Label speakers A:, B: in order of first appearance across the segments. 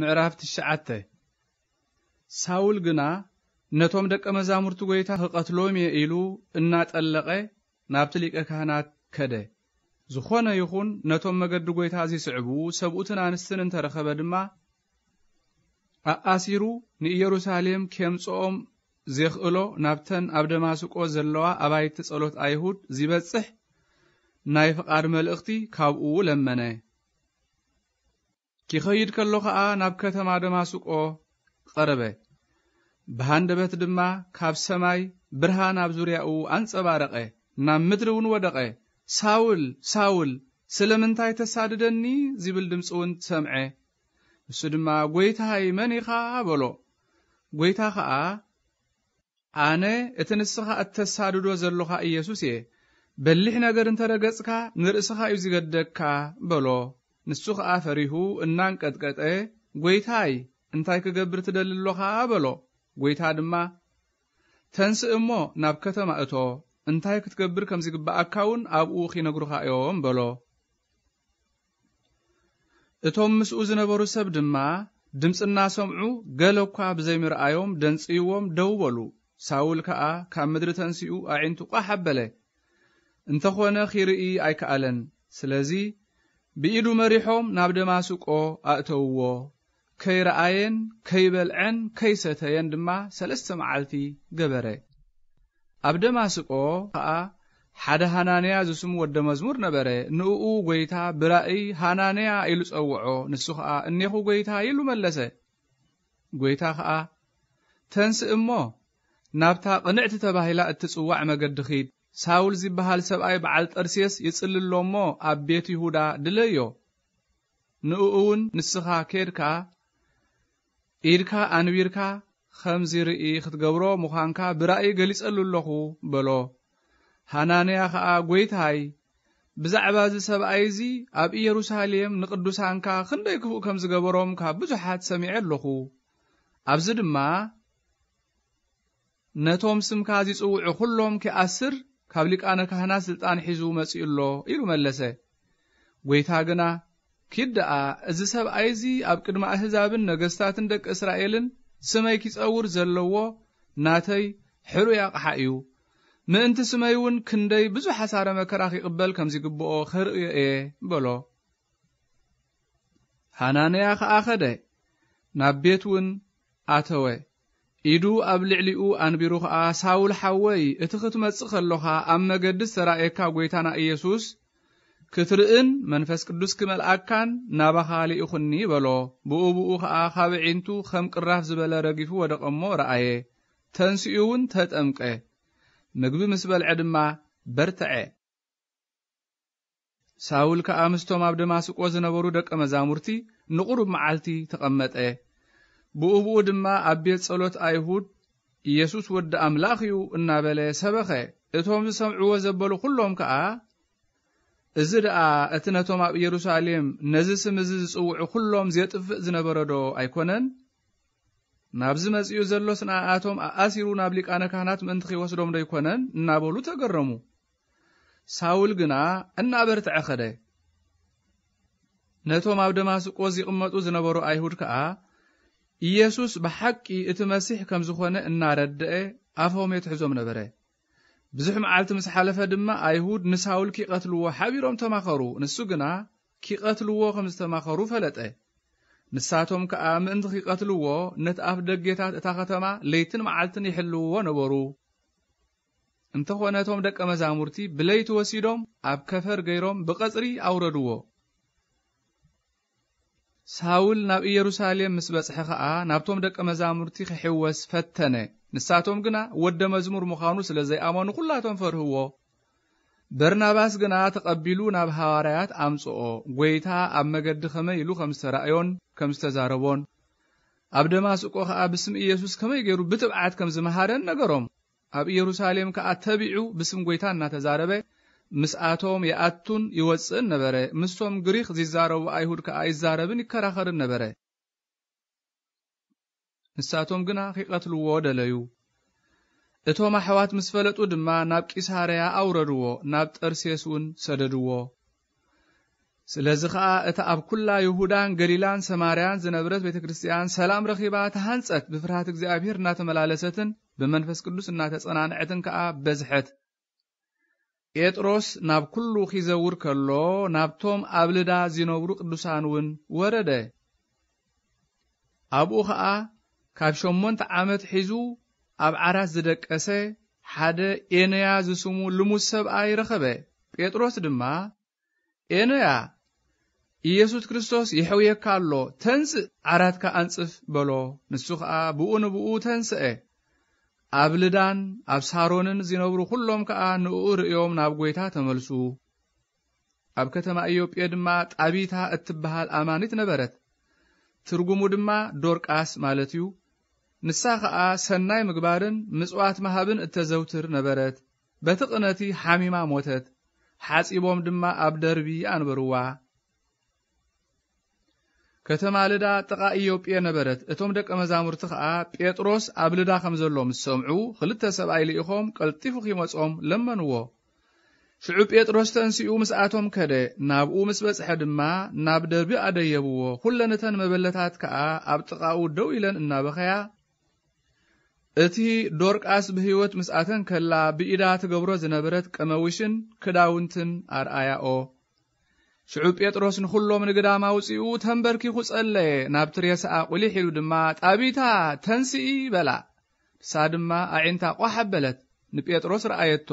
A: ምዕራፍ ትሽዓተ ሳውል ግና ነቶም ደቀ መዛሙርቱ ጐይታ ኽቐትሎም እየ ኢሉ እናጠለቐ ናብቲ ሊቀ ካህናት ከደ ዝኾነ ይኹን ነቶም መገዲ ጐይታ ዝስዕቡ ሰብኡትን ኣንስትን እንተረኸበ ድማ ኣኣሲሩ ንኢየሩሳሌም ኬምጽኦም ዘይኽእሎ ናብተን ኣብ ደማስቆ ዘለዋ ኣባይቲ ጸሎት ኣይሁድ ዝበጽሕ ናይ ፍቓድ መልእኽቲ ካብኡ ለመነ ኪኸይድ ከሎ ኸዓ ናብ ከተማ ደማስቆ ቀረበ ብሃንደበት ድማ ካብ ሰማይ ብርሃን ኣብ ዙርያኡ ኣንጸባረቐ ናብ ምድሪ እውን ወደቐ ሳውል ሳውል ስለምንታይ ተሳድደኒ ዚብል ድምፂ እውን ሰምዐ ንሱ ድማ ጐይታይ መን ኢኻ በሎ ጐይታ ኸዓ ኣነ እቲ ንስኻ እተሳድዶ ዘለኻ ኢየሱስ እየ በሊሕ ነገር እንተ ረገጽካ ንርእስኻ እዩ ዝገደግካ በሎ ንሱ ከዓ ፈሪሁ እናንቀጥቀጠ ጐይታይ እንታይ ክገብር ትደልሎኻ በሎ ጐይታ ድማ ተንስእ እሞ ናብ ከተማ እቶ እንታይ ክትገብር ከም ዝግባአካ እውን ኣብኡ ኺነግሩኻ እዮም በሎ እቶም ምስኡ ዝነበሩ ሰብ ድማ ድምፅና ሰምዑ ገለ እኳ ብዘይምርኣዮም ደንጽይዎም ደው በሉ ሳውል ከዓ ካብ ምድሪ ተንሲኡ ኣዒንቱ ቋሕ ኣበለ እንተኾነ ኺርኢ ኣይከኣለን ስለዚ ብኢዱ መሪሖም ናብ ደማስቆ ኣእተውዎ ከይረኣየን ከይበልዐን ከይሰተየን ድማ ሰለስተ መዓልቲ ገበረ ኣብ ደማስቆ ከዓ ሓደ ሃናንያ ዝስሙ ወደ መዝሙር ነበረ ንእኡ ጐይታ ብራእይ ሃናንያ ኢሉ ጸውዖ ንሱ ኸዓ እኔኹ ጐይታ ኢሉ መለሰ ጐይታ ኸዓ ተንስእ እሞ ናብታ ቕንዕቲ ተባሂላ እትጽዋዕ መገዲ ኺድ ሳውል ዚይበሃል ሰብኣይ በዓል ጠርሴስ ይጽልሎ እሞ ኣብ ቤት ይሁዳ ድለዮ ንእኡውን ንስኻ ኬድካ ኢድካ ኣንቢርካ ኸምዚርኢ ኽትገብሮ ምዃንካ ብራእይ ገሊጸሉ ኣለኹ በሎ ሃናንያ ኸዓ ጐይታይ ብዛዕባ እዚ ሰብኣይ እዙ ኣብ ኢየሩሳሌም ንቕዱሳንካ ኽንደይ ክፉእ ከም ዝገበሮም ካብ ብዙሓት ሰሚዐ ኣለኹ ኣብዚ ድማ ነቶም ስምካ ዘጽውዑ ዂሎም ኪኣስር ካብ ሊቃነ ካህናት ስልጣን ሒዙ መጺኡ ኣሎ ኢሉ መለሰ ጐይታ ግና ኪድ ደኣ እዚ ሰብኣይ እዚ ኣብ ቅድሚ ኣሕዛብን ነገስታትን ደቂ እስራኤልን ስመይ ኪጸውር ዘለዎ ናተይ ሕሉይ ኣቕሓ እዩ ምእንቲ ስመይ እውን ክንደይ ብዙሕ ሓሳረ መከራ ኺቕበል ከም ዚግብኦ ኸርእዮ እየ በሎ ሃናንያ ኸዓ ኸደ ናብ ቤት እውን ኣተወ ኢዱ ኣብ ልዕሊኡ ኣንቢሩ ኸዓ ሳውል ሓወይ እቲ ኽትመጽእ ኸለኻ ኣብ መገዲ ዝተራእየካ ጐይታና ኢየሱስ ክትርእን መንፈስ ቅዱስ ክመልኣካን ናባኻ በሎ ብኡ ብኡ ኸዓ ዒንቱ ኸም ቅራፍ ዝበለ ረጊፉ ወደቐ እሞ ረአየ ተንስኡ እውን ተጠምቀ ምግቢ ምስ በልዐ ድማ በርትዐ ሳውል ከዓ ምስቶም ኣብ ደማስቆ ዝነበሩ ደቀ መዛሙርቲ ንቑሩብ መዓልቲ ተቐመጠ ብኡብኡ ድማ ኣብ ቤት ጸሎት ኣይሁድ ኢየሱስ ወዲ ኣምላኽ እዩ እናበለ ሰበኸ እቶም ዝሰምዕዎ ዘበሉ ዅሎም ከዓ እዚ ደኣ እቲ ነቶም ኣብ ኢየሩሳሌም ነዚ ስም እዚ ዝጽውዑ ዅሎም ዘጥፍእ ዝነበረ ዶ ኣይኰነን ናብዚ መጺኡ ዘሎ ንኣኣቶም ኣኣሲሩ ናብ ሊቃነ ካህናት ምእንቲ ኺወስዶም ዶ ኣይኰነን እናበሉ ተገረሙ ሳውል ግና እናበርትዐ ኸደ ነቶም ኣብ ደማስቆ ዚቕመጡ ዝነበሩ ኣይሁድ ከዓ ኢየሱስ ብሓቂ እቲ መሲሕ ከም ዝኾነ እናረድአ ኣፎም የትሕዞም ነበረ ብዙሕ መዓልቲ ምስ ሓለፈ ድማ ኣይሁድ ንሳውል ኪቐትልዎ ሓቢሮም ተማኸሩ ንሱ ግና ኪቐትልዎ ከም ዝተማኸሩ ፈለጠ ንሳቶም ከዓ ምእንቲ ኺቐትልዎ ነቲ ኣፍ ደጌታት እታ ኸተማ ለይትን መዓልትን ይሕልውዎ ነበሩ እንተኾነ እቶም ደቀ መዛሙርቲ ብለይቲ ወሲዶም ኣብ ከፈር ገይሮም ብቐጽሪ ኣውረድዎ ሳውል ናብ ኢየሩሳሌም ምስ በጽሐ ኸዓ ናብቶም ደቀ መዛሙርቲ ክሕወስ ፈተነ ንሳቶም ግና ወደ መዝሙር ምዃኑ ስለ ዘይኣመኑ ዅላቶም ፈርህዎ በርናባስ ግና ተቐቢሉ ናብ ሃዋርያት ኣምጽኦ ጐይታ ኣብ መገዲ ኸመይ ኢሉ ከም ዝተራእዮን ከም ዝተዛረቦን ኣብ ደማስቆ ኸዓ ብስም ኢየሱስ ከመይ ገይሩ ብጥብዓት ከም ዝመሃረን ነገሮም ኣብ ኢየሩሳሌም ከዓ ተቢዑ ብስም ጐይታ እናተዛረበ ምስኣቶም የኣቱን ይወፅእን ነበረ ምሶም ግሪክ ዝዛረቡ ኣይሁድ ከዓ ይዛረብን ይከራኸርን ነበረ ንሳቶም ግና ኺቐትልዎ ደለዩ እቶም ኣሕዋት ምስ ፈለጡ ድማ ናብ ቂሳርያ ኣውረድዎ ናብ ጠርሴስ እውን ሰደድዎ ስለዚ ኸዓ እታ ኣብ ኵላ ይሁዳን ገሊላን ሰማርያን ዝነብረት ቤተ ክርስቲያን ሰላም ረኺባ ተሃንጸት ብፍርሃት እግዚኣብሔር እናተመላለሰትን ብመንፈስ ቅዱስ እናተጸናንዐትን ከዓ በዝሐት ጴጥሮስ ናብ ኵሉ ኺዘውር ከሎ ናብቶም ኣብ ልዳ ዝነብሩ ቅዱሳን እውን ወረደ ኣብኡ ኸዓ ካብ ሸሞንተ ዓመት ሒዙ ኣብ ዓራት ዝደቀሰ ሓደ ኤነያ ዝስሙ ልሙዝ ሰብኣይ ረኸበ ጴጥሮስ ድማ ኤነያ ኢየሱስ ክርስቶስ ይሕውየካ ኣሎ ተንስእ ዓራትካ ኣንጽፍ በሎ ንሱ ኸዓ ብኡ ንብኡ ተንስአ ኣብ ሳሮንን ዝነብሩ ኩሎም ከዓ ንኡ ርእዮም ናብ ጐይታ ተመልሱ ኣብ ከተማ ኢዮጴ ድማ ጣቢታ እትበሃል ኣማኒት ነበረት ትርጉሙ ድማ ዶርቃስ ማለት እዩ ንሳ ኸዓ ሰናይ ምግባርን ምጽዋት መሃብን እተዘውትር ነበረት በቲ ቕነቲ ሓሚማ ሞተት ሓጺቦም ድማ ኣብ ደርቢ ኣንበርዋ ከተማ ልዳ ጥቓ ኢዮጵየ ነበረት እቶም ደቀ መዛሙርቲ ከዓ ጴጥሮስ ኣብ ልዳ ከም ዘሎ ምስ ሰምዑ ክልተ ሰብኣይ ልኢኾም ቀልጢፉ ኺመጾም ለመንዎ ሽዑ ጴጥሮስ ተንስኡ ምስኣቶም ከደ ናብኡ ምስ በጽሐ ድማ ናብ ደርቢ ኣደየብዎ ኵለን እተን መበለታት ከዓ ኣብ ጥቓኡ ደው ኢለን እናበኸያ እቲ ዶርቃስ ብህይወት ምስኣተን ከላ ብኢዳ ትገብሮ ዝነበረት ቀመዊሽን ክዳውንትን ኣርኣያኦ ሽዑ ጴጥሮስ ንዅሎም ንግዳም ኣውፂኡ ተንበርኪኹ ጸለየ ናብ ትሬስኣ ቝሊሕ ኢሉ ድማ ጣቢታ ተንስኢ በላ ንሳ ድማ ኣዒንታ ቋሕ ኣበለት ንጴጥሮስ ረኣየቶ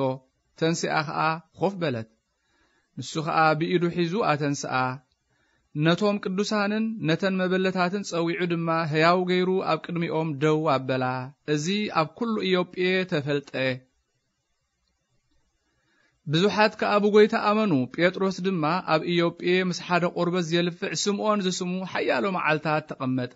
A: ተንስኣ ኸዓ ኾፍ በለት ንሱ ኸዓ ብኢዱ ሒዙ ኣተንስኣ ነቶም ቅዱሳንን ነተን መበለታትን ጸዊዑ ድማ ህያው ገይሩ ኣብ ቅድሚኦም ደው ኣበላ እዚ ኣብ ኵሉ ኢዮጴ ተፈልጠ ብዙሓት ከዓ ብጎይታ ኣመኑ ጴጥሮስ ድማ ኣብ ኢዮጴ ምስ ሓደ ቆርበት ዘልፍዕ ስምዖን ዝስሙ ሓያሎ መዓልታት ተቐመጠ